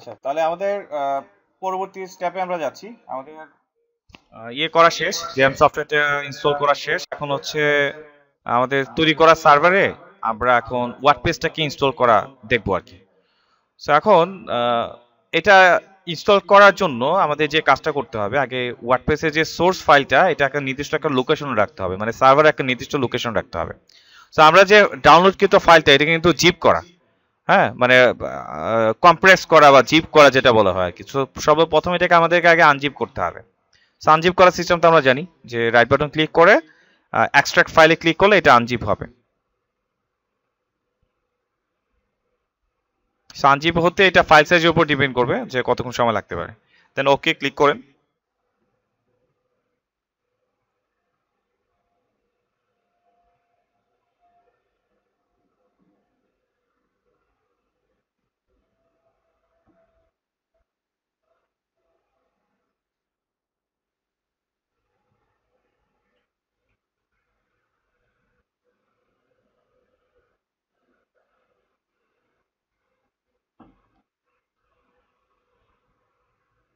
আচ্ছা তাহলে আমাদের পরবর্তী স্টেপে আমরা যাচ্ছি আমাদের ইয়ে করা শেষ জেম সফটওয়্যারটা ইনস্টল করা শেষ এখন হচ্ছে আমাদের তৈরি করা সার্ভারে আমরা এখন ওয়ার্ডপ্রেসটাকে ইনস্টল করা দেখব আর কি সো এখন এটা ইনস্টল করার জন্য আমাদের যে কাজটা করতে হবে আগে ওয়ার্ডপ্রেসের যে সোর্স ফাইলটা এটা একটা নির্দিষ্ট একটা লোকেশন রাখতে হবে মানে সার্ভারে একটা নির্দিষ্ট লোকেশন রাখতে হবে সো আমরা যে ডাউনলোডকৃত ফাইলটা এটা কিন্তু জিপ করা হ্যাঁ মানে কম্প্রেস করা বা জিপ করা যেটা বলা হয় কিছু সর্বপ্রথম এটাকে আমাদেরকে আগে আনজিপ করতে হবে আনজিপ করার সিস্টেম তো আমরা জানি যে রাইট বাটন ক্লিক করে এক্সট্রাক্ট ফাইলে ক্লিক করলে এটা আনজিপ হবে সানজিপ হতে এটা ফাইল সাইজের উপর ডিপেন্ড করবে যে কতক্ষণ সময় লাগতে পারে দেন ওকে ক্লিক করেন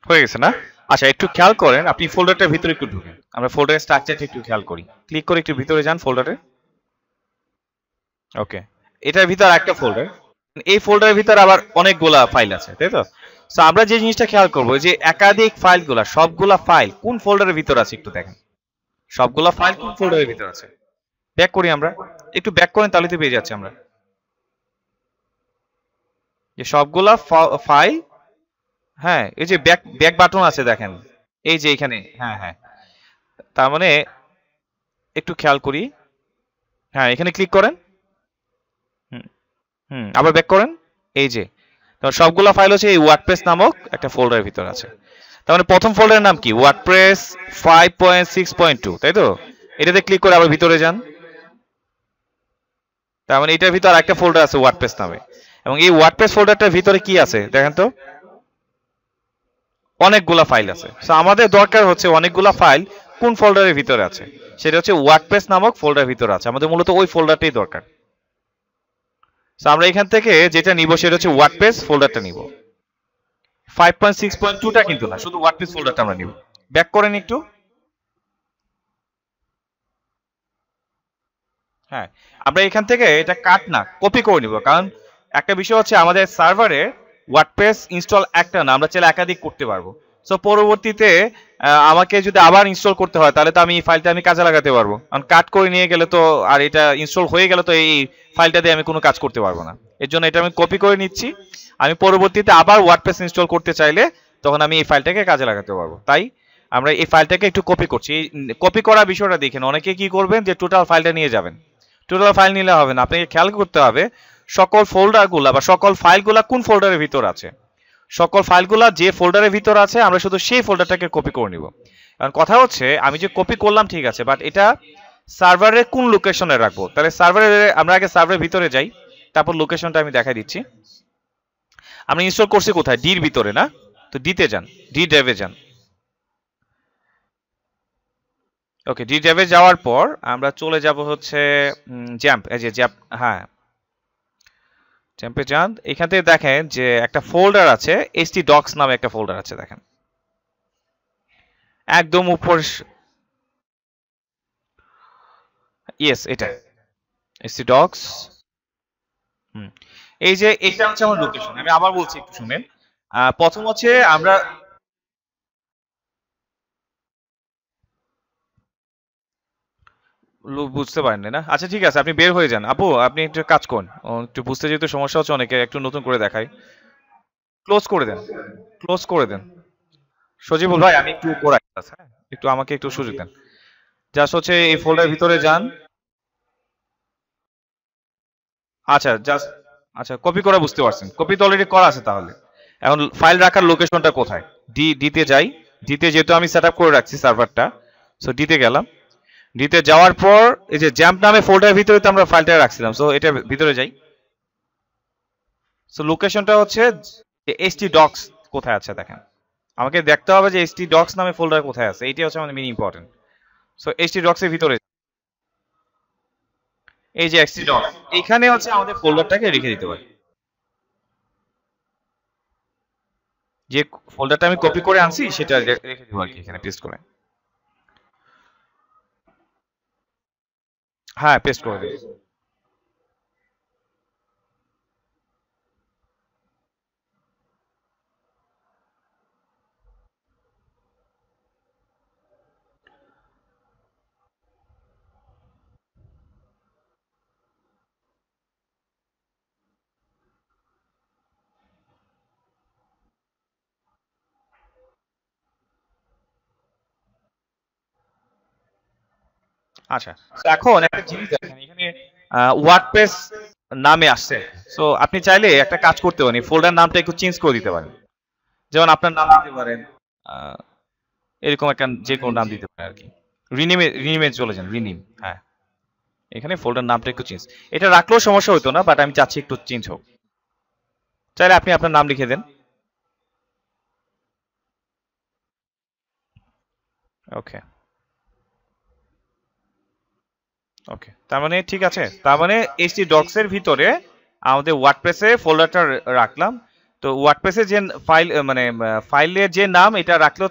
হয়ে গেছে না আচ্ছা একটু খেয়াল করেন আপনি ফোল্ডারটার ভিতরে একটু ঢুকেন আমরা ফোল্ডারের স্ট্রাকচারটা একটু খেয়াল করি ক্লিক করে একটু ভিতরে যান ফোল্ডারে ওকে এটার ভিতর একটা ফোল্ডার এই ফোল্ডারের ভিতর আবার অনেকগুলা ফাইল আছে তাই তো সো আমরা যে জিনিসটা খেয়াল করব যে একাধিক ফাইলগুলা সবগুলা ফাইল কোন ফোল্ডারের ভিতর আছে একটু দেখেন সবগুলা ফাইল কোন ফোল্ডারের ভিতর আছে ব্যাক করি আমরা একটু ব্যাক করেন তাহলে তো পেয়ে যাচ্ছি আমরা যে সবগুলা ফাইল হ্যাঁ এই যে ব্যাক ব্যাক বাটন আছে দেখেন এই যে এখানে হ্যাঁ হ্যাঁ তার মানে একটু খেয়াল করি হ্যাঁ এখানে ক্লিক করেন হুম আবার ব্যাক করেন এই যে সবগুলো ফাইল হচ্ছে এই ওয়ার্ডপ্রেস নামক একটা ফোল্ডারের ভিতর আছে তার মানে প্রথম ফোল্ডারের নাম কি ওয়ার্ডপ্রেস 5.6.2 তাই তো এটাতে ক্লিক করে আবার ভিতরে যান তার মানে এটার ভিতর আরেকটা ফোল্ডার আছে ওয়ার্ডপ্রেস নামে এবং এই ওয়ার্ডপ্রেস ফোল্ডারটার ভিতরে কি আছে দেখেন তো অনেকগুলা ফাইল আছে সো আমাদের দরকার হচ্ছে অনেকগুলা ফাইল কোন ফোল্ডারের ভিতরে আছে সেটা হচ্ছে ওয়ার্ডপ্রেস নামক ফোল্ডার ভিতরে আছে আমাদের মূলত ওই ফোল্ডারটাই দরকার সো আমরা এখান থেকে যেটা নিব সেটা হচ্ছে ওয়ার্ডপ্রেস ফোল্ডারটা নিব 5.6.2 টা কিন্তু না শুধু ওয়ার্ডপ্রেস ফোল্ডারটা আমরা নিব ব্যাক করেন একটু হ্যাঁ আমরা এখান থেকে এটা কাট না কপি করে নিব কারণ একটা বিষয় হচ্ছে আমাদের সার্ভারে ওয়ার্ডপ্রেস ইনস্টল একটা না আমরা চাইলে একাধিক করতে পারবো সো পরবর্তীতে আমাকে যদি আবার ইনস্টল করতে হয় তাহলে তো আমি এই ফাইলটা আমি কাজে লাগাতে পারবো কারণ কাট করে নিয়ে গেলে তো আর এটা ইনস্টল হয়ে গেলে তো এই ফাইলটা দিয়ে আমি কোনো কাজ করতে পারবো না এর জন্য এটা আমি কপি করে নিচ্ছি আমি পরবর্তীতে আবার ওয়ার্ডপ্রেস ইনস্টল করতে চাইলে তখন আমি এই ফাইলটাকে কাজে লাগাতে পারবো তাই আমরা এই ফাইলটাকে একটু কপি করছি কপি করা বিষয়টা দেখেন অনেকে কি করবেন যে টোটাল ফাইলটা নিয়ে যাবেন টোটাল ফাইল নিলে হবে না আপনাকে খেয়াল করতে হবে সকল ফোল্ডারগুলা বা সকল ফাইলগুলা কোন ফোল্ডারের ভিতর আছে সকল ফাইলগুলা যে ফোল্ডারের ভিতর আছে আমরা শুধু সেই ফোল্ডারটাকে কপি করে নিব কারণ কথা হচ্ছে আমি যে কপি করলাম ঠিক আছে বাট এটা সার্ভারে কোন লোকেশনে রাখবো তাহলে সার্ভারে আমরা আগে সার্ভারের ভিতরে যাই তারপর লোকেশনটা আমি দেখাই দিচ্ছি আমি ইনস্টল করছি কোথায় ডির ভিতরে না তো ডিতে যান ডি ড্রাইভে যান ওকে ডি ড্রাইভে যাওয়ার পর আমরা চলে যাব হচ্ছে জ্যাম্প এই যে জ্যাম্প হ্যাঁ টেম্পে যান এখান থেকে দেখেন যে একটা ফোল্ডার আছে এস টি ডক্স নামে একটা ফোল্ডার আছে দেখেন একদম উপর ইয়েস এটা এস টি ডক্স হুম এই যে এটা হচ্ছে আমার লোকেশন আমি আবার বলছি একটু শুনেন প্রথম হচ্ছে আমরা বুঝতে পারেন না আচ্ছা ঠিক আছে আপনি বের হয়ে যান আপু আপনি একটু কাজ করুন একটু বুঝতে যেহেতু সমস্যা হচ্ছে অনেকে একটু নতুন করে দেখাই ক্লোজ করে দেন ক্লোজ করে দেন সজীব ভাই আমি একটু উপর আচ্ছা? একটু আমাকে একটু সুযোগ দেন জাস্ট হচ্ছে এই ফোল্ডার ভিতরে যান আচ্ছা জাস্ট আচ্ছা কপি করা বুঝতে পারছেন কপি তো অলরেডি করা আছে তাহলে এখন ফাইল রাখার লোকেশনটা কোথায় ডি ডিতে যাই ডিতে যেহেতু আমি সেট করে রাখছি সার্ভারটা সো ডিতে গেলাম ডিতে যাওয়ার পর এই যে জ্যাম্প নামে ফোল্ডারের ভিতরে তো আমরা ফাইলটা রাখছিলাম সো এটা ভিতরে যাই সো লোকেশনটা হচ্ছে যে এসটি ডক্স কোথায় আছে দেখেন আমাকে দেখতে হবে যে এসটি ডক্স নামে ফোল্ডার কোথায় আছে এটি হচ্ছে আমাদের মেন ইম্পর্টেন্ট সো এসটি ডক্সের ভিতরে এই যে এসটি ডক্স এখানে হচ্ছে আমাদের ফোল্ডারটাকে রেখে দিতে পারি যে ফোল্ডারটা আমি কপি করে আনছি সেটা রেখে দিব আর কি এখানে পেস্ট করে হ্যাঁ পেস্ট করে দিন আচ্ছা এখন একটা জিনিস দেখেন এখানে ওয়ার্ডপ্রেস নামে আসছে সো আপনি চাইলে একটা কাজ করতে পারেন ফোল্ডার নামটা একটু চেঞ্জ করে দিতে পারেন যেমন আপনার নাম দিতে পারেন এরকম একটা যে কোনো নাম দিতে পারেন আর কি রিনিমে রিনেমে চলে যান রিনিম হ্যাঁ এখানে ফোল্ডার নামটা একটু চেঞ্জ এটা রাখলেও সমস্যা হতো না বাট আমি চাচ্ছি একটু চেঞ্জ হোক চাইলে আপনি আপনার নাম লিখে দেন ওকে ওকে তার মানে ঠিক আছে তার মানে এইচটি ডক্স ভিতরে আমাদের ওয়ার্ডপ্রেসে ফোল্ডারটা রাখলাম তো ওয়ার্ডপ্রেসে যে ফাইল মানে ফাইলের যে নাম এটা রাখলেও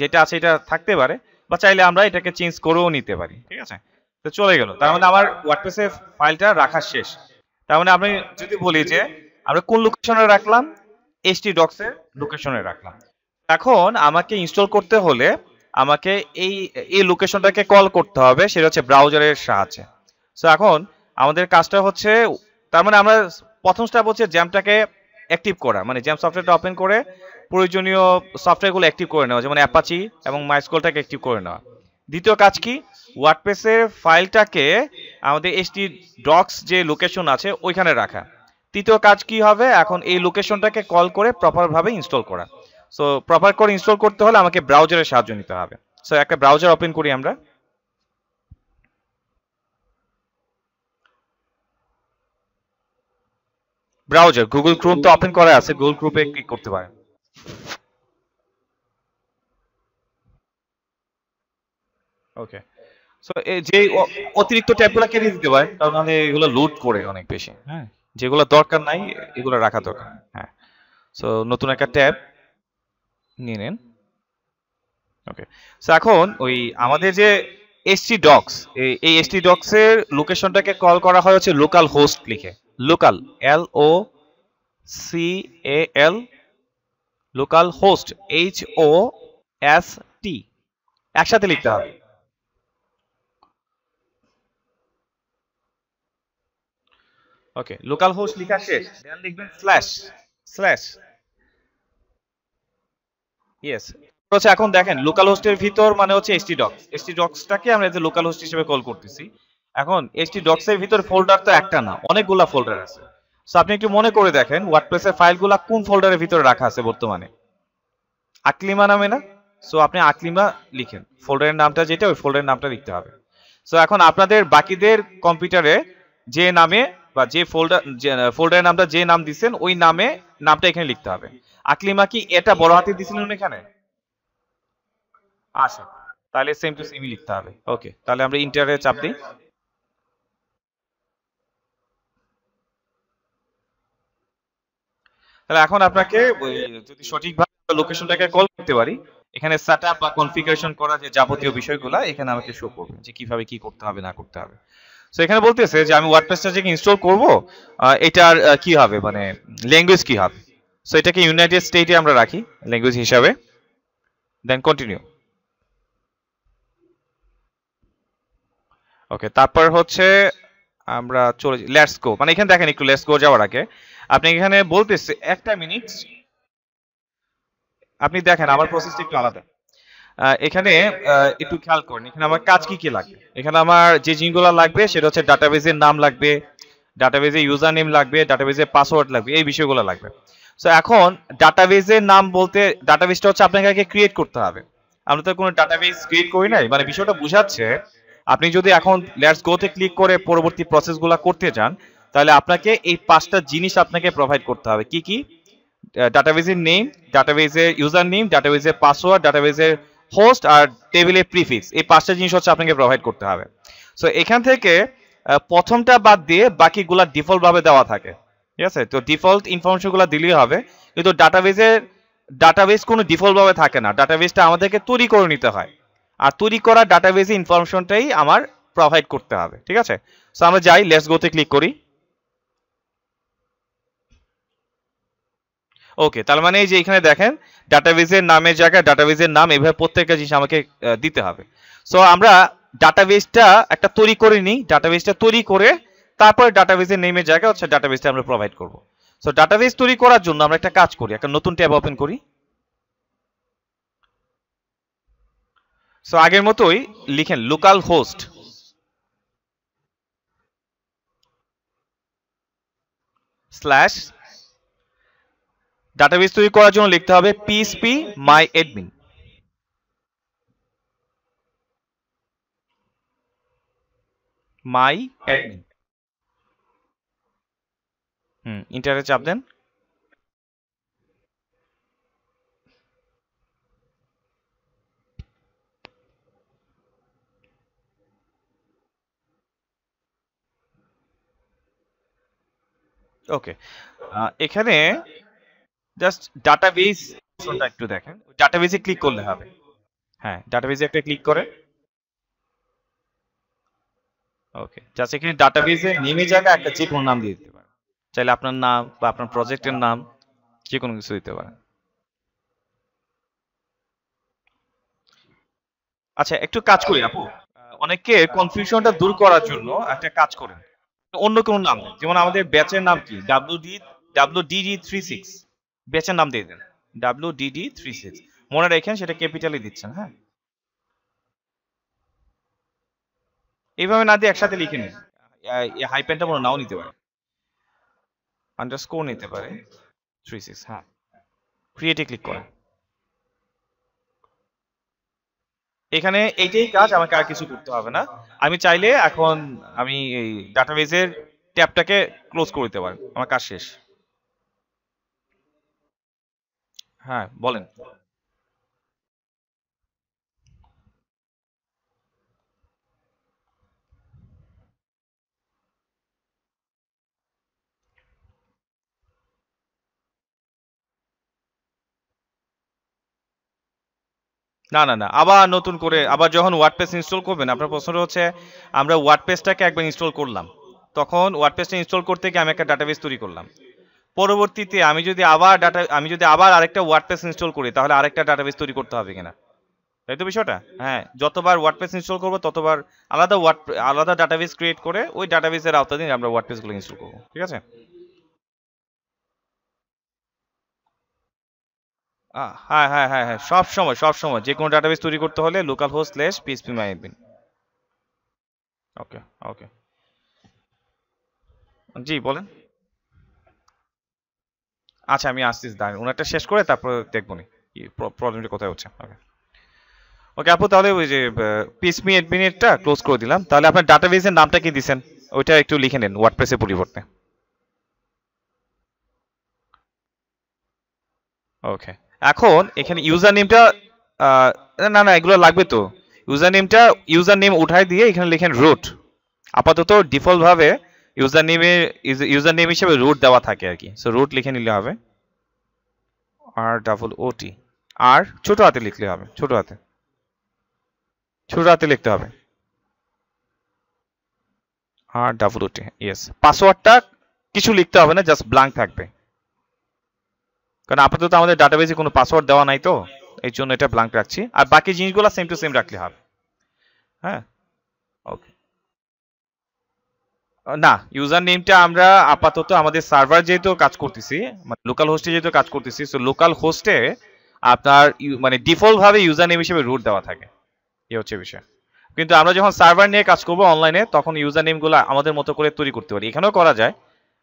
যেটা আছে এটা থাকতে পারে বা চাইলে আমরা এটাকে চেঞ্জ করেও নিতে পারি ঠিক আছে তো চলে গেল তার মানে আমার ওয়ার্ডপ্রেসে ফাইলটা রাখা শেষ তার মানে আমি যদি বলি যে আমরা কোন লোকেশনে রাখলাম এইচটি ডক্সের লোকেশনে রাখলাম এখন আমাকে ইনস্টল করতে হলে আমাকে এই এই লোকেশনটাকে কল করতে হবে সেটা হচ্ছে ব্রাউজারের সাহায্যে সো এখন আমাদের কাজটা হচ্ছে তার মানে আমরা প্রথম স্টেপ হচ্ছে জ্যামটাকে অ্যাক্টিভ করা মানে জ্যাম সফটওয়্যারটা ওপেন করে প্রয়োজনীয় সফটওয়্যারগুলো অ্যাক্টিভ করে নেওয়া যেমন অ্যাপাচি এবং মাইস্কলটাকে অ্যাক্টিভ করে নেওয়া দ্বিতীয় কাজ কি ওয়ার্ডপ্রেসের ফাইলটাকে আমাদের এসটি ডক্স যে লোকেশন আছে ওইখানে রাখা তৃতীয় কাজ কি হবে এখন এই লোকেশনটাকে কল করে প্রপারভাবে ইনস্টল করা সো প্রপার কোড ইনস্টল করতে হলে আমাকে ব্রাউজারের সাহায্য নিতে হবে সো একটা ব্রাউজার ওপেন করি আমরা ব্রাউজার গুগল ক্রোম তো ওপেন করা আছে গুগল ক্রোমে ক্লিক করতে পারেন ওকে সো যে অতিরিক্ত ট্যাবগুলো কেটে দিতে পারেন কারণ নাহলে মানে এগুলো লোড করে অনেক বেশি হ্যাঁ যেগুলো দরকার নাই এগুলো রাখা দরকার হ্যাঁ সো নতুন একটা ট্যাব নিয়ে নেন ওকে সো এখন ওই আমাদের যে এসটি ডক্স এই এসটি ডক্সের লোকেশনটাকে কল করা হয় হচ্ছে লোকাল হোস্ট লিখে local L O C A L local host H O S T একসাথে লিখতে হবে ওকে লোকাল হোস্ট লিখা শেষ দেন লিখবেন স্ল্যাশ স্ল্যাশ এখন দেখেন লোকাল হোস্টের ভিতর মানে হচ্ছে এসটি ডক্স এসটি ডক্সটাকে আমরা যে লোকাল হোস্ট হিসেবে কল করতেছি এখন এসটি ডক্সের ভিতর ফোল্ডার তো একটা না অনেকগুলা ফোল্ডার আছে সো আপনি একটু মনে করে দেখেন ওয়ার্ডপ্রেসের ফাইলগুলা কোন ফোল্ডারের ভিতরে রাখা আছে বর্তমানে আকলিমা নামে না সো আপনি আকলিমা লিখেন ফোল্ডারের নামটা যেটা ওই ফোল্ডারের নামটা লিখতে হবে সো এখন আপনাদের বাকিদের কম্পিউটারে যে নামে বা যে ফোল্ডার ফোল্ডারের নামটা যে নাম দিচ্ছেন ওই নামে নামটা এখানে লিখতে হবে আকলিমা কি এটা বড় হাতে দিছিলেন এখানে আচ্ছা তাহলে সেম টু সেমই লিখতে হবে ওকে তাহলে আমরা ইন্টারে চাপ দিই তাহলে এখন আপনাকে যদি সঠিকভাবে লোকেশনটাকে কল করতে পারি এখানে সেটআপ বা কনফিগারেশন করা যে যাবতীয় বিষয়গুলো এখানে আমাকে শো করবে যে কিভাবে কি করতে হবে না করতে হবে সো এখানে বলতেছে যে আমি ওয়ার্ডপ্রেসটা যে ইনস্টল করব এটার কি হবে মানে ল্যাঙ্গুয়েজ কি হবে সো এটাকে ইউনাইটেড স্টেটে আমরা রাখি ল্যাঙ্গুয়েজ হিসাবে দেন কন্টিনিউ ওকে তারপর হচ্ছে আমরা চলে লেটস গো মানে এখানে দেখেন একটু লেটস গো যাওয়ার আগে আপনি এখানে বলতেছে একটা মিনিট আপনি দেখেন আমার প্রসেসটা একটু আলাদা এখানে একটু খেয়াল করেন এখানে আমার কাজ কি কি লাগবে এখানে আমার যে জিনিসগুলো লাগবে সেটা হচ্ছে ডাটাবেজের নাম লাগবে ডাটাবেজের ইউজার নেম লাগবে ডাটাবেজের পাসওয়ার্ড লাগবে এই বিষয়গুলো লাগবে সো এখন ডাটাবেজের নাম বলতে ডাটাবেজটা হচ্ছে আপনাকে আগে ক্রিয়েট করতে হবে আমরা তো কোনো ডাটাবেজ ক্রিয়েট করি নাই মানে বিষয়টা বোঝাচ্ছে আপনি যদি এখন লেটস গোতে ক্লিক করে পরবর্তী প্রসেসগুলো করতে যান তাহলে আপনাকে এই পাঁচটা জিনিস আপনাকে প্রোভাইড করতে হবে কি কি ডাটাবেজের নেম ডাটাবেজের ইউজার নেম ডাটাবেজের পাসওয়ার্ড ডাটাবেজের হোস্ট আর টেবিলের প্রিফিক্স এই পাঁচটা জিনিস হচ্ছে আপনাকে প্রোভাইড করতে হবে সো এখান থেকে প্রথমটা বাদ দিয়ে বাকিগুলা ডিফল্টভাবে দেওয়া থাকে ঠিক আছে তো ডিফল্ট ইনফরমেশনগুলো দিলেই হবে কিন্তু ডাটাবেজের ডাটাবেস কোনো ডিফল্টভাবে থাকে না ডাটাবেসটা আমাদেরকে তৈরি করে নিতে হয় আর তৈরি করা ডাটাবেজে ইনফরমেশনটাই আমার প্রোভাইড করতে হবে ঠিক আছে সো আমরা যাই লেস গোতে ক্লিক করি ওকে তার মানে এই যে এখানে দেখেন ডাটাবেজের নামের জায়গায় ডাটাবেজের নাম এভাবে প্রত্যেকটা জিনিস আমাকে দিতে হবে সো আমরা ডাটাবেসটা একটা তৈরি করে নিই ডাটাবেসটা তৈরি করে তারপরে ডাটাবেজের নেমের জায়গা হচ্ছে ডাটাবেসটা আমরা প্রোভাইড করব সো ডাটাবেস তৈরি করার জন্য আমরা একটা কাজ করি একটা নতুন ট্যাব ওপেন করি সো আগের মতোই লিখেন লোকাল হোস্ট স্ল্যাশ ডাটাবেস তৈরি করার জন্য লিখতে হবে PHP my admin my admin হুম ইন্টারে চাপ দেন ওকে এখানে জাস্ট ডাটাবেস একটু দেখেন ডাটাবেসে ক্লিক করলে হবে হ্যাঁ ডাটাবেসে একটা ক্লিক করে ওকে জাস্ট এখানে ডাটাবেসে নেমে যাবে একটা চিপ নাম দিয়ে দিতে চাইলে আপনার নাম বা আপনার প্রজেক্টের নাম যে কোনো কিছু দিতে পারেন আচ্ছা একটু কাজ করি আপু অনেকে কনফিউশনটা দূর করার জন্য একটা কাজ করেন অন্য কোনো নাম যেমন আমাদের ব্যাচের নাম কি W D W D D three six ব্যাচের নাম দিয়ে দেন ডাব্লিউ ডিডি থ্রি সিক্স মনে রেখেন সেটা ক্যাপিটালে দিচ্ছেন হ্যাঁ এইভাবে না দিয়ে একসাথে লিখে নিন হাইপেনটা মনে নাও নিতে পারেন আন্ডারস্কোর নিতে পারে থ্রি সিক্স হ্যাঁ ক্রিয়েটে ক্লিক করে এখানে এইটাই কাজ আমাকে আর কিছু করতে হবে না আমি চাইলে এখন আমি এই ডাটাবেজের ট্যাবটাকে ক্লোজ করে দিতে পারি আমার কাজ শেষ হ্যাঁ বলেন না না না আবার নতুন করে আবার যখন ওয়ার্ডপেস ইনস্টল করবেন আপনার প্রশ্নটা হচ্ছে আমরা ওয়ার্ডপ্রেসটাকে একবার ইনস্টল করলাম তখন ওয়ার্ডপ্রেসটা ইনস্টল করতে গিয়ে আমি একটা ডাটাবেস তৈরি করলাম পরবর্তীতে আমি যদি আবার ডাটা আমি যদি আবার আরেকটা ওয়ার্ডপেস ইনস্টল করি তাহলে আরেকটা ডাটাবেস তৈরি করতে হবে কিনা তাই তো বিষয়টা হ্যাঁ যতবার ওয়ার্ডপেস ইনস্টল করবো ততবার আলাদা ওয়ার্ড আলাদা ডাটাবেস ক্রিয়েট করে ওই ডাটাবেসের আওতাধীন আমরা পেসগুলো ইনস্টল করবো ঠিক আছে হ্যাঁ হ্যাঁ হ্যাঁ হ্যাঁ সব সময় সব সময় যে কোনো ডাটাবেস তৈরি করতে হলে local host slash PHP my বিন ওকে ওকে জি বলেন আচ্ছা আমি আসছি দাঁড়ান ওনারটা শেষ করে তারপর দেখবো নি প্রবলেমটা কোথায় হচ্ছে ওকে ওকে আপু তাহলে ওই যে পিএসপি অ্যাডমিনেরটা ক্লোজ করে দিলাম তাহলে আপনার ডাটাবেসের নামটা কি দিছেন ওইটা একটু লিখে নিন ওয়ার্ডপ্রেসের পরিবর্তে ওকে এখন এখানে ইউজার নেমটা না না এগুলো লাগবে তো ইউজার নেমটা ইউজার নেম উঠায় দিয়ে এখানে লেখেন রুট আপাতত ডিফল্টভাবে ইউজার নেমে ইউজার নেম হিসেবে রুট দেওয়া থাকে আর কি সো রুট লিখে নিলে হবে আর ডাবল ওটি আর ছোট হাতে লিখলে হবে ছোট হাতে ছোট হাতে লিখতে হবে আর ডাবল ওটি ইয়েস পাসওয়ার্ডটা কিছু লিখতে হবে না জাস্ট ব্ল্যাঙ্ক থাকবে কারণ আপাতত আমাদের ডাটাবেসে কোনো পাসওয়ার্ড দেওয়া নাই তো এই জন্য এটা ব্লাঙ্ক রাখছি আর বাকি জিনিসগুলো সেম টু সেম রাখলে হবে হ্যাঁ ওকে না ইউজার নেমটা আমরা আপাতত আমাদের সার্ভার যেহেতু কাজ করতেছি মানে লোকাল হোস্টে যেহেতু কাজ করতেছি সো লোকাল হোস্টে আপনার মানে ডিফল্টভাবে ইউজার নেম হিসেবে রুট দেওয়া থাকে এ হচ্ছে বিষয় কিন্তু আমরা যখন সার্ভার নিয়ে কাজ করবো অনলাইনে তখন ইউজার নেমগুলো আমাদের মতো করে তৈরি করতে পারি এখানেও করা যায়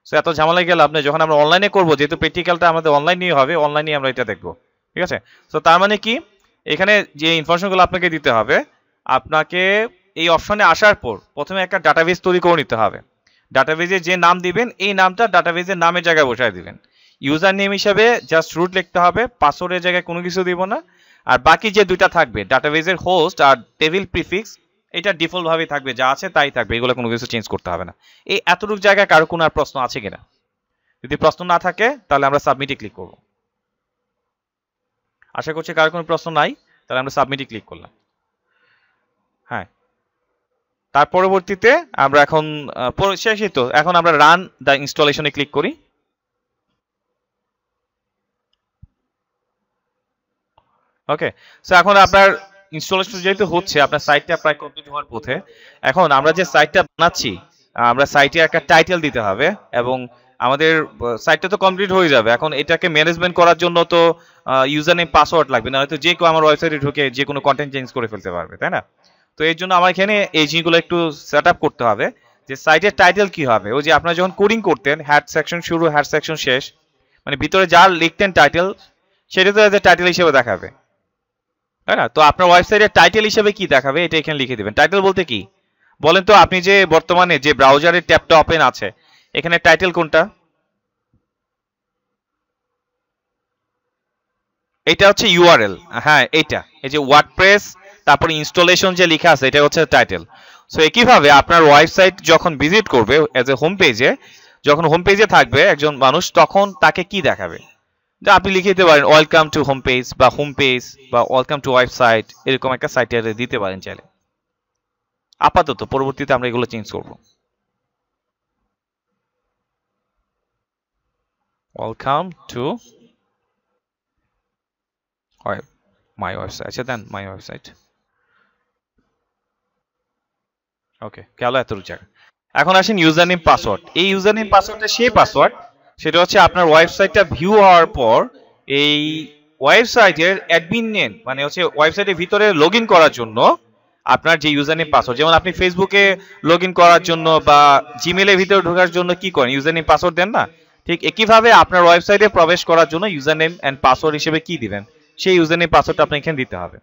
সো এত ঝামেলায় গেল আপনি যখন আমরা অনলাইনে করব যেহেতু প্র্যাকটিক্যালটা আমাদের অনলাইনেই হবে অনলাইনে আমরা এটা দেখব ঠিক আছে সো তার মানে কি এখানে যে ইনফরমেশনগুলো আপনাকে দিতে হবে আপনাকে এই অপশনে আসার পর প্রথমে একটা ডাটাবেস তৈরি করে নিতে হবে ডাটাবেজে যে নাম দিবেন এই নামটা ডাটাবেজের নামের জায়গায় বসায় দিবেন ইউজার নেম হিসাবে জাস্ট রুট লিখতে হবে পাসওয়ার্ডের জায়গায় কোনো কিছু দিব না আর বাকি যে দুইটা থাকবে ডাটাবেজের হোস্ট আর টেবিল প্রিফিক্স এটা ডিফল্টভাবেই থাকবে যা আছে তাই থাকবে এগুলো কোনো কিছু চেঞ্জ করতে হবে না এই এতটুকু জায়গায় কারো কোনো আর প্রশ্ন আছে কিনা যদি প্রশ্ন না থাকে তাহলে আমরা সাবমিটে ক্লিক করব আশা করছি কারো কোনো প্রশ্ন নাই তাহলে আমরা সাবমিটে ক্লিক করলাম হ্যাঁ তার পরবর্তীতে আমরা এখন শেষই তো এখন আমরা রান দ্য ইনস্টলেশনে ক্লিক করি ওকে সো এখন আপনার ইনস্টলেশন যেহেতু হচ্ছে আপনার সাইটটা প্রায় কমপ্লিট হওয়ার পথে এখন আমরা যে সাইটটা বানাচ্ছি আমরা সাইটে একটা টাইটেল দিতে হবে এবং আমাদের সাইটটা তো কমপ্লিট হয়ে যাবে এখন এটাকে ম্যানেজমেন্ট করার জন্য তো ইউজার নেম পাসওয়ার্ড লাগবে না হয়তো যে কেউ আমার ওয়েবসাইটে ঢুকে যে কোনো কন্টেন্ট চেঞ্জ করে ফেলতে পারবে তাই না তো এর জন্য আমার এখানে এই জিনিসগুলো একটু সেট আপ করতে হবে যে সাইটের টাইটেল কি হবে ওই যে আপনারা যখন কোডিং করতেন হ্যাড সেকশন শুরু হ্যাড সেকশন শেষ মানে ভিতরে যা লিখতেন টাইটেল সেটা তো টাইটেল হিসেবে দেখাবে তাই না তো আপনার ওয়েবসাইটের টাইটেল হিসেবে কি দেখাবে এটা এখানে লিখে দেবেন টাইটেল বলতে কি বলেন তো আপনি যে বর্তমানে যে ব্রাউজারের ট্যাবটা ওপেন আছে এখানে টাইটেল কোনটা এটা হচ্ছে ইউআরএল হ্যাঁ এটা এই যে ওয়ার্ডপ্রেস তারপর ইনস্টলেশন যে লেখা আছে এটা হচ্ছে টাইটেল সো একইভাবে আপনার ওয়েবসাইট যখন ভিজিট করবে অ্যাজ এ হোম পেজে যখন হোম পেজে থাকবে একজন মানুষ তখন তাকে কি দেখাবে আপনি লিখে দিতে পারেন ওয়েলকাম টু হোম পেজ বা হোম পেজ বা ওয়েলকাম টু ওয়েবসাইট এরকম একটা সাইটে দিতে পারেন চাইলে আপাতত পরবর্তীতে আমরা এগুলো চেঞ্জ করব ওয়েলকাম টু মাই ওয়েবসাইট আচ্ছা দেন মাই ওয়েবসাইট ওকে গেল এত জায়গা এখন আসেন ইউজার নেম পাসওয়ার্ড এই ইউজার নেম পাসওয়ার্ডটা সেই পাসওয়ার্ড সেটা হচ্ছে আপনার ওয়েবসাইটটা ভিউ হওয়ার পর এই ওয়েবসাইটের অ্যাডমিন নেন মানে হচ্ছে ওয়েবসাইটের ভিতরে লগ করার জন্য আপনার যে ইউজার নেম পাসওয়ার্ড যেমন আপনি ফেসবুকে লগ করার জন্য বা জিমেলের ভিতরে ঢোকার জন্য কি করেন ইউজার নেম পাসওয়ার্ড দেন না ঠিক একইভাবে আপনার ওয়েবসাইটে প্রবেশ করার জন্য ইউজার নেম অ্যান্ড পাসওয়ার্ড হিসেবে কি দিবেন সেই ইউজার নেম পাসওয়ার্ডটা আপনি এখানে দিতে হবে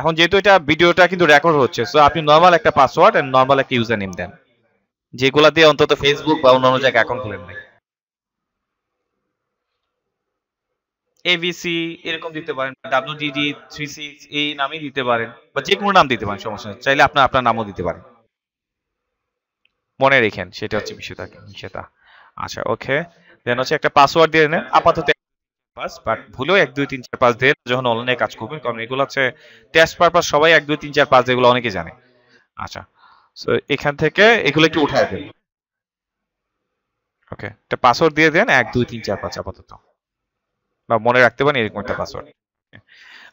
এখন যেহেতু এটা ভিডিওটা কিন্তু রেকর্ড হচ্ছে সো আপনি নর্মাল একটা পাসওয়ার্ড অ্যান্ড নর্মাল একটা ইউজার নেম দেন যেগুলা দিয়ে অন্তত ফেসবুক বা অন্যান্য জায়গায় অ্যাকাউন্ট খুলেন নেই এবিসি এরকম দিতে পারেন ডাব্লিউডিডি থ্রি সি এই নামই দিতে পারেন বা যে কোনো নাম দিতে পারেন সমস্যা নেই চাইলে আপনার আপনার নামও দিতে পারেন মনে রেখেন সেটা হচ্ছে বিষয়টা সেটা আচ্ছা ওকে দেন হচ্ছে একটা পাসওয়ার্ড দিয়ে নেন আপাতত পাস বাট ভুলেও এক দুই তিন চার পাঁচ দিয়ে যখন অনলাইনে কাজ করবেন কারণ এগুলো হচ্ছে টেস্ট পারপাস সবাই এক দুই তিন চার পাঁচ এগুলো অনেকে জানে আচ্ছা সো এখান থেকে এগুলো একটু উঠায় দেন ওকে একটা পাসওয়ার্ড দিয়ে দেন এক দুই তিন চার পাঁচ আপাতত বা মনে রাখতে পারেন এরকম একটা পাসওয়ার্ড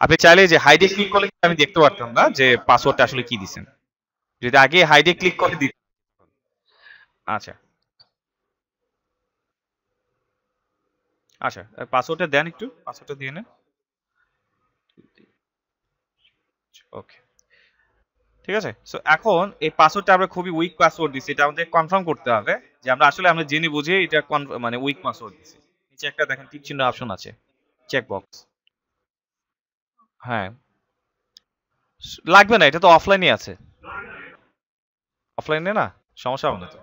আপনি চাইলে যে হাইডে ক্লিক করলে আমি দেখতে পারতাম না যে পাসওয়ার্ডটা আসলে কি দিছেন যদি আগে হাইডে ক্লিক করে দিত আচ্ছা আচ্ছা পাসওয়ার্ডটা দেন একটু পাসওয়ার্ডটা দিয়ে নেন ওকে ঠিক আছে সো এখন এই পাসওয়ার্ডটা আমরা খুবই উইক পাসওয়ার্ড দিছি এটা আমাদের কনফার্ম করতে হবে যে আমরা আসলে আমরা জেনে বুঝে এটা মানে উইক পাসওয়ার্ড দিছি নিচে একটা দেখেন টিক চিহ্ন অপশন আছে চেকবক্স হ্যাঁ লাগবে না এটা তো অফলাইনে আছে অফলাইনে না সমস্যা হবে না তো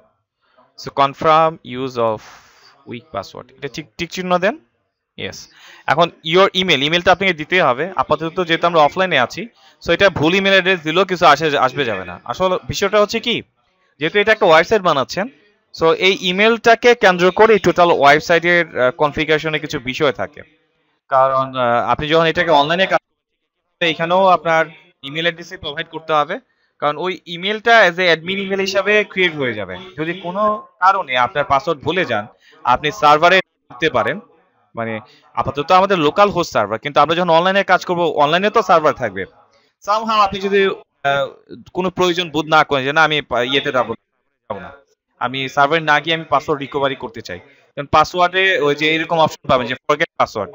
so confirm use of weak password এটা ঠিক ঠিক চিহ্ন দেন ইয়েস এখন ইওর ইমেল ইমেলটা আপনাকে দিতে হবে আপাতত যেহেতু আমরা অফলাইনে আছি সো এটা ভুল ইমেল অ্যাড্রেস দিলেও কিছু আসে আসবে যাবে না আসলে বিষয়টা হচ্ছে কি যেহেতু এটা একটা ওয়েবসাইট বানাচ্ছেন সো এই ইমেলটাকে কেন্দ্র করে টোটাল ওয়েবসাইটের কনফিগারেশনে কিছু বিষয় থাকে কারণ আপনি যখন এটাকে অনলাইনে কাজ এখানেও আপনার ইমেল অ্যাড্রেসে প্রোভাইড করতে হবে কারণ ওই ইমেলটা এজ এ অ্যাডমিন ইমেল হিসাবে ক্রিয়েট হয়ে যাবে যদি কোনো কারণে আপনার পাসওয়ার্ড ভুলে যান আপনি সার্ভারে ঢুকতে পারেন মানে আপাতত আমাদের লোকাল হোস্ট সার্ভার কিন্তু আমরা যখন অনলাইনে কাজ করব অনলাইনে তো সার্ভার থাকবে সামহাও আপনি যদি কোনো প্রয়োজন বোধ না করেন যে না আমি ইয়েতে যাবো যাবো না আমি সার্ভারে না গিয়ে আমি পাসওয়ার্ড রিকভারি করতে চাই কারণ পাসওয়ার্ডে ওই যে এরকম অপশন পাবেন যে ফরগেট পাসওয়ার্ড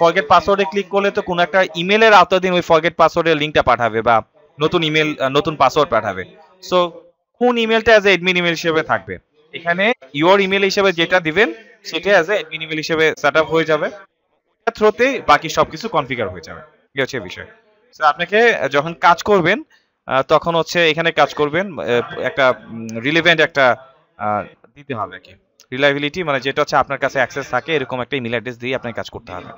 ফরগেট পাসওয়ার্ডে ক্লিক করলে তো কোনো একটা ইমেলের আওতা দিন ওই ফরগেট পাসওয়ার্ডের লিঙ্কটা পাঠাবে বা নতুন ইমেল নতুন পাসওয়ার্ড পাঠাবে সো কোন ইমেলটা অ্যাজ এ অ্যাডমিন ইমেল হিসেবে থাকবে এখানে ইওর ইমেল হিসেবে যেটা দিবেন সেটা অ্যাজ এ অ্যাডমিন ইমেল হিসেবে সেট হয়ে যাবে থ্রোতে বাকি সবকিছু কনফিগার হয়ে যাবে এই হচ্ছে বিষয় সো আপনাকে যখন কাজ করবেন তখন হচ্ছে এখানে কাজ করবেন একটা রিলেভেন্ট একটা দিতে হবে আর কি রিলায়েবিলিটি মানে যেটা হচ্ছে আপনার কাছে অ্যাক্সেস থাকে এরকম একটা ইমেল অ্যাড্রেস দিয়ে আপনাকে কাজ করতে হবে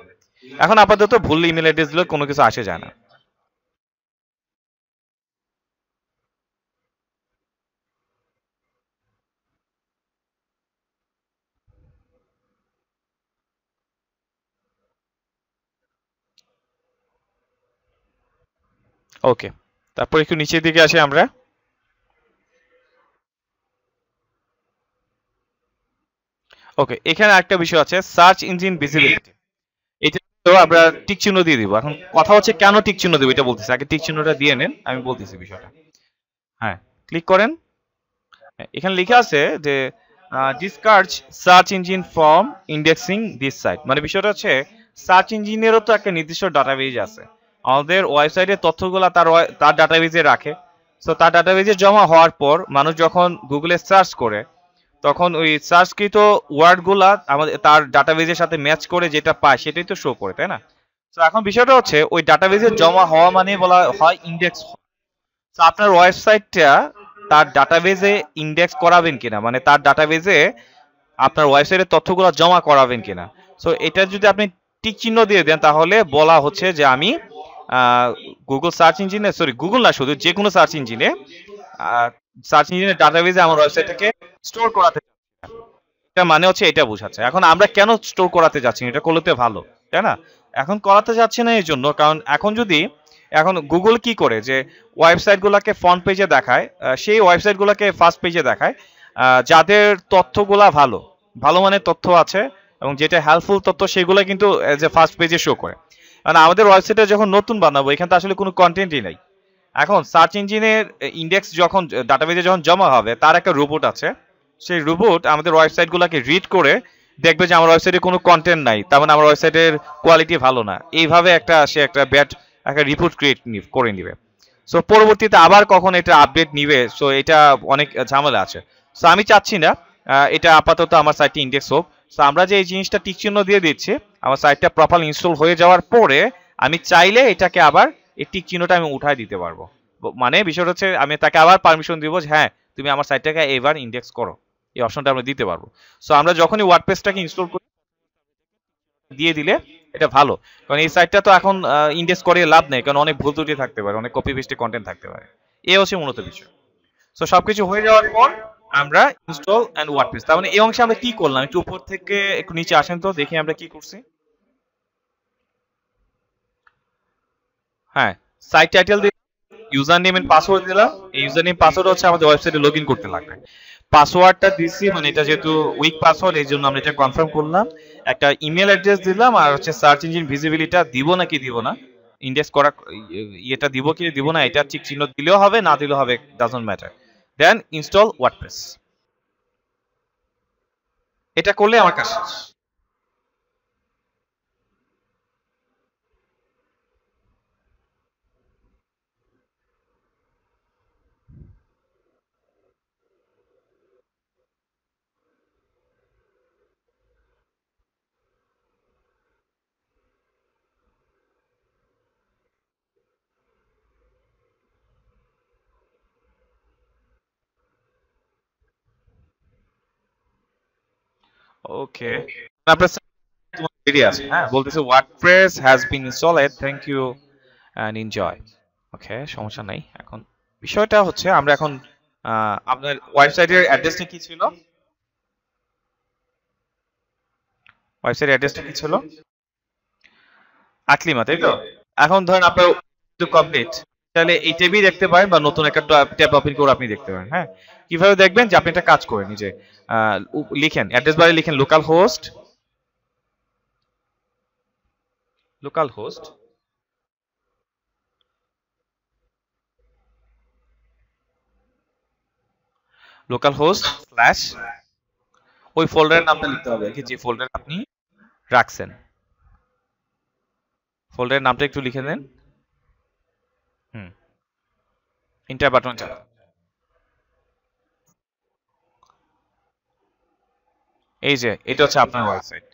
এখন আপাতত ভুল ইমেল অ্যাড্রেস দিলে কোনো কিছু আসে যায় না ওকে তারপর একটু নিচের দিকে আসি আমরা ওকে এখানে একটা বিষয় আছে সার্চ ইঞ্জিন ভিজিবিলিটি তো আমরা টিক চিহ্ন দিয়ে দিব এখন কথা হচ্ছে কেন টিক চিহ্ন দেবো এটা বলতেছি আগে টিক চিহ্নটা দিয়ে নেন আমি বলতেছি বিষয়টা হ্যাঁ ক্লিক করেন এখানে লিখে আছে যে discourage search engine from indexing this site মানে বিষয়টা হচ্ছে সার্চ ইঞ্জিনেরও তো একটা নির্দিষ্ট ডাটাবেজ আছে আমাদের ওয়েবসাইটে তথ্যগুলো তার তার ডাটাবেজে রাখে সো তার ডাটাবেজে জমা হওয়ার পর মানুষ যখন গুগলে সার্চ করে তখন ওই সার্চকৃত গুলা আমাদের তার ডাটাবেজের সাথে ম্যাচ করে যেটা পায় সেটাই তো শো করে তাই না তো এখন বিষয়টা হচ্ছে ওই ডাটাবেজে জমা হওয়া মানে বলা হয় ইন্ডেক্স তো আপনার ওয়েবসাইটটা তার ডাটাবেজে ইন্ডেক্স করাবেন কিনা মানে তার ডাটাবেজে আপনার ওয়েবসাইটের তথ্যগুলো জমা করাবেন কিনা সো এটা যদি আপনি টিক চিহ্ন দিয়ে দেন তাহলে বলা হচ্ছে যে আমি গুগল সার্চ ইঞ্জিনে সরি গুগল না শুধু যে কোনো সার্চ ইঞ্জিনে সার্চ ইঞ্জিনের ডাটাবেজে আমার ওয়েবসাইটটাকে স্টোর করাতে এটা মানে হচ্ছে এটা বোঝাচ্ছে এখন আমরা কেন স্টোর করাতে যাচ্ছি এটা করলে ভালো তাই না এখন করাতে যাচ্ছে না এই জন্য কারণ এখন যদি এখন গুগল কি করে যে ওয়েবসাইটগুলোকে ফ্রন্ট পেজে দেখায় সেই ওয়েবসাইটগুলোকে ফার্স্ট পেজে দেখায় যাদের তথ্যগুলা ভালো ভালো মানের তথ্য আছে এবং যেটা হেল্পফুল তথ্য সেগুলো কিন্তু যে ফার্স্ট পেজে শো করে মানে আমাদের ওয়েবসাইটে যখন নতুন বানাবো এখানে আসলে কোনো কন্টেন্টই নাই এখন সার্চ ইঞ্জিনের ইন্ডেক্স যখন ডাটাবেজে যখন জমা হবে তার একটা রোবট আছে সেই রোবট আমাদের ওয়েবসাইটগুলোকে রিড করে দেখবে যে আমার ওয়েবসাইটে কোনো কন্টেন্ট নাই তার মানে আমার ওয়েবসাইটের কোয়ালিটি ভালো না এইভাবে একটা সে একটা ব্যাড একটা রিপোর্ট ক্রিয়েট করে নিবে সো পরবর্তীতে আবার কখন এটা আপডেট নিবে সো এটা অনেক ঝামেলা আছে সো আমি চাচ্ছি না এটা আপাতত আমার সাইটটি ইন্ডেক্স হোক সো আমরা যে এই জিনিসটা টিক চিহ্ন দিয়ে দিচ্ছি আমার সাইটটা প্রপার ইনস্টল হয়ে যাওয়ার পরে আমি চাইলে এটাকে আবার এই টিক চিহ্নটা আমি উঠাই দিতে পারবো মানে বিষয়টা হচ্ছে আমি তাকে আবার পারমিশন দিব যে হ্যাঁ তুমি আমার সাইটটাকে এবার ইন্ডেক্স করো এই অপশনটা আমরা দিতে পারবো সো আমরা যখনই ওয়ার্ডপ্রেসটাকে ইনস্টল করি দিয়ে দিলে এটা ভালো কারণ এই সাইটটা তো এখন ইন্ডেক্স করে লাভ নেই কারণ অনেক ভুল ত্রুটি থাকতে পারে অনেক কপি পেস্টে কন্টেন্ট থাকতে পারে এ হচ্ছে মূলত বিষয় সো সবকিছু হয়ে যাওয়ার পর আমরা ইনস্টল এন্ড ওয়ার্ডপ্রেস তার মানে এই অংশে আমরা কি করলাম একটু উপর থেকে একটু নিচে আসেন তো দেখি আমরা কি করছি হ্যাঁ সাইট টাইটেল দিলাম ইউজার নেম এন্ড পাসওয়ার্ড দিলাম এই ইউজার নেম পাসওয়ার্ড হচ্ছে আমাদের ওয়েবসাইটে লগইন করতে লাগবে পাসওয়ার্ডটা দিছি মানে এটা যেহেতু উইক পাসওয়ার্ড এই জন্য আমরা এটা কনফার্ম করলাম একটা ইমেল অ্যাড্রেস দিলাম আর হচ্ছে সার্চ ইঞ্জিন ভিজিবিলিটা দিব নাকি দিব না ইন্ডেক্স করা এটা দিব কি দিব না এটা ঠিক চিহ্ন দিলেও হবে না দিলেও হবে doesn't matter then install WordPress এটা করলে আমার কাজ শেষ ওকে আপনার হ্যাঁ বলতেছে WordPress has been installed thank you enjoy okay সমস্যা নাই এখন বিষয়টা হচ্ছে আমরা এখন আপনার ওয়েবসাইটের অ্যাড্রেসটা কি ছিল ওয়েবসাইটের অ্যাড্রেসটা কি ছিল আকলিমা তাই তো এখন ধরেন আপনার কমপ্লিট তাহলে এই ট্যাবই দেখতে পারেন বা নতুন একটা ট্যাব ওপেন করে আপনি দেখতে পারেন হ্যাঁ কিভাবে দেখবেন যে আপনি একটা কাজ করেন নিজে লিখেন অ্যাড্রেস বারে লিখেন local host local host local host slash ওই ফোল্ডারের নামটা লিখতে হবে কি যে ফোল্ডার আপনি রাখছেন ফোল্ডারের নামটা একটু লিখে দেন হুম ইন্টার বাটন চাপ এই যে এটা হচ্ছে আপনার ওয়েবসাইট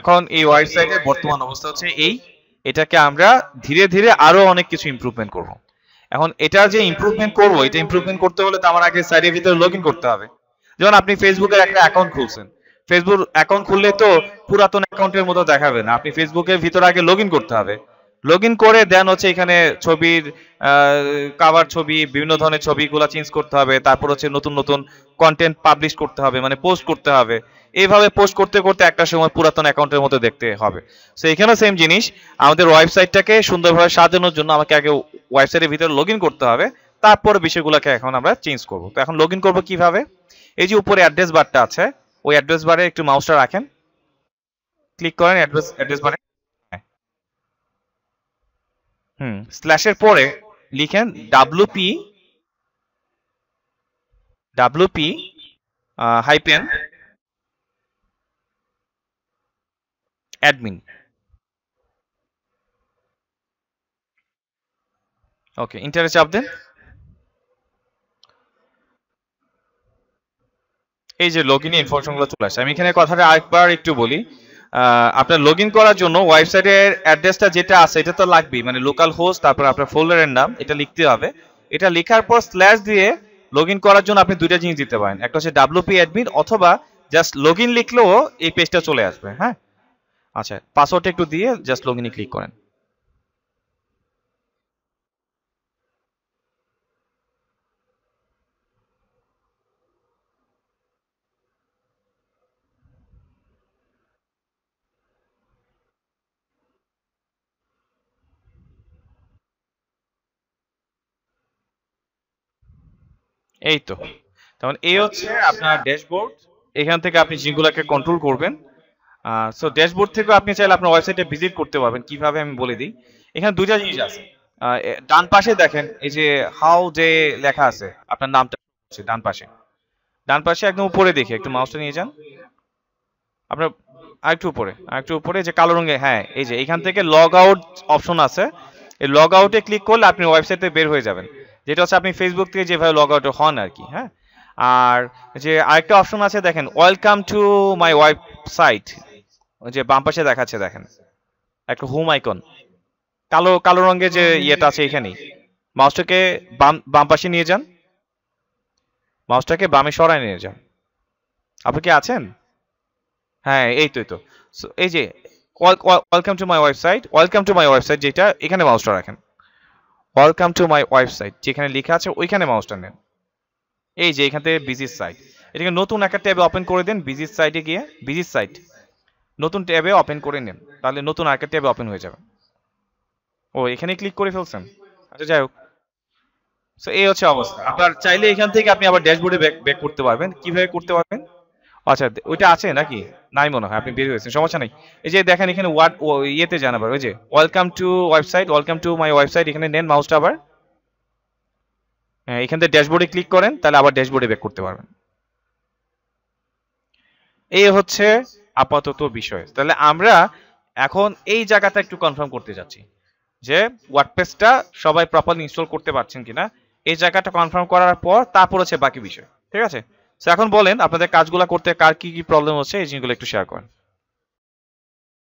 এখন এই ওয়েবসাইটের বর্তমান অবস্থা হচ্ছে এই এটাকে আমরা ধীরে ধীরে আরো অনেক কিছু ইমপ্রুভমেন্ট করব এখন এটা যে ইমপ্রুভমেন্ট করব এটা ইমপ্রুভমেন্ট করতে হলে তো আমার আগে সাইডের ভিতরে লগইন করতে হবে যেমন আপনি ফেসবুকের একটা অ্যাকাউন্ট খুলছেন ফেসবুক অ্যাকাউন্ট খুললে তো পুরাতন অ্যাকাউন্টের মতো দেখাবে না আপনি ফেসবুকের ভিতরে আগে লগইন করতে হবে লগ করে দেন হচ্ছে এখানে ছবির কাভার ছবি বিভিন্ন ধরনের ছবিগুলো চেঞ্জ করতে হবে তারপর হচ্ছে নতুন নতুন কন্টেন্ট পাবলিশ করতে হবে মানে পোস্ট করতে হবে এইভাবে পোস্ট করতে করতে একটা সময় পুরাতন অ্যাকাউন্টের মতো দেখতে হবে সো এখানেও সেম জিনিস আমাদের ওয়েবসাইটটাকে সুন্দরভাবে সাজানোর জন্য আমাকে আগে ওয়েবসাইটের ভিতরে লগ করতে হবে তারপর বিষয়গুলোকে এখন আমরা চেঞ্জ করব তো এখন লগ ইন করবো কীভাবে এই যে উপরে অ্যাড্রেস বারটা আছে ওই অ্যাড্রেস বারে একটু মাউসটা রাখেন ক্লিক করেন অ্যাড্রেস অ্যাড্রেস বারে স্ল্যাশের পরে লিখেন WP WP hyphen admin okay ইন্টারে চাপ দেন এই যে লগ ইন ইনফরমেশনগুলো চলে আসে আমি এখানে কথাটা আরেকবার একটু বলি আপনার লগ ইন করার জন্য ওয়েবসাইটের অ্যাড্রেসটা যেটা আছে এটা তো লাগবেই মানে লোকাল হোস্ট তারপর আপনার ফোল্ডারের নাম এটা লিখতে হবে এটা লেখার পর স্ল্যাশ দিয়ে লগ ইন করার জন্য আপনি দুইটা জিনিস দিতে পারেন একটা হচ্ছে ডাব্লুপি অ্যাডমিন অথবা জাস্ট লগ ইন লিখলেও এই পেজটা চলে আসবে হ্যাঁ আচ্ছা পাসওয়ার্ডটা একটু দিয়ে জাস্ট লগ ক্লিক করেন এই তো তখন এই হচ্ছে আপনার ড্যাশবোর্ড এখান থেকে আপনি জিনগুলাকে কন্ট্রোল করবেন সো ড্যাশবোর্ড থেকে আপনি চাইলে আপনার ওয়েবসাইটে ভিজিট করতে পারবেন কিভাবে আমি বলে দিই এখানে দুইটা জিনিস আছে ডান পাশে দেখেন এই যে হাউ যে লেখা আছে আপনার নামটা ডান পাশে ডান পাশে একদম উপরে দেখে একটু মাউসটা নিয়ে যান আপনার আরেকটু উপরে আরেকটু উপরে যে কালো রঙে হ্যাঁ এই যে এখান থেকে লগ আউট অপশন আছে এই লগ আউটে ক্লিক করলে আপনি ওয়েবসাইটে বের হয়ে যাবেন যেটা হচ্ছে আপনি ফেসবুক থেকে যেভাবে লগ আউট হন আর কি হ্যাঁ আর যে আরেকটা অপশন আছে দেখেন ওয়েলকাম টু মাই ওয়েবসাইট যে বাম পাশে দেখাচ্ছে দেখেন একটা হোম আইকন কালো কালো রঙের যে ইয়েটা আছে এখানেই মাউসটাকে বাম বাম পাশে নিয়ে যান মাউসটাকে বামে সরায় নিয়ে যান আপনি কি আছেন হ্যাঁ এই তো এই তো এই যে welcome to my website welcome to my website যেটা এখানে মাউসটা রাখেন ওয়েলকাম টু মাই ওয়েবসাইট যেখানে লেখা আছে ওইখানে মাউসটা নেন এই যে এখান থেকে বিজির সাইট এটাকে নতুন একটা ট্যাবে ওপেন করে দেন বিজিস সাইটে গিয়ে বিজিস সাইট নতুন ট্যাবে ওপেন করে নেন তাহলে নতুন আরেকটা ট্যাবে ওপেন হয়ে যাবে ও এখানে ক্লিক করে ফেলছেন আচ্ছা যাই হোক সো এই হচ্ছে অবস্থা আপনার চাইলে এখান থেকে আপনি আবার ড্যাশবোর্ডে ব্যাক ব্যাক করতে পারবেন কিভাবে করতে পারবেন আচ্ছা ওইটা আছে নাকি নাই মনে হয় আপনি বের হয়েছেন সমস্যা নাই এই যে দেখেন এখানে ওয়ার্ড ইয়েতে যান আবার ওই যে welcome to website welcome to my website এখানে নেন মাউসটা আবার হ্যাঁ এখান থেকে ড্যাশবোর্ডে ক্লিক করেন তাহলে আবার ড্যাশবোর্ডে ব্যাক করতে পারবেন এই হচ্ছে আপাতত বিষয় তাহলে আমরা এখন এই জায়গাটা একটু কনফার্ম করতে যাচ্ছি যে ওয়ার্ডপ্রেসটা সবাই প্রপারলি ইনস্টল করতে পারছেন কিনা এই জায়গাটা কনফার্ম করার পর তারপর হচ্ছে বাকি বিষয় ঠিক আছে এখন বলেন আপনাদের কাজগুলো করতে কার কি কি প্রবলেম হচ্ছে এই জিনিসগুলো একটু শেয়ার করেন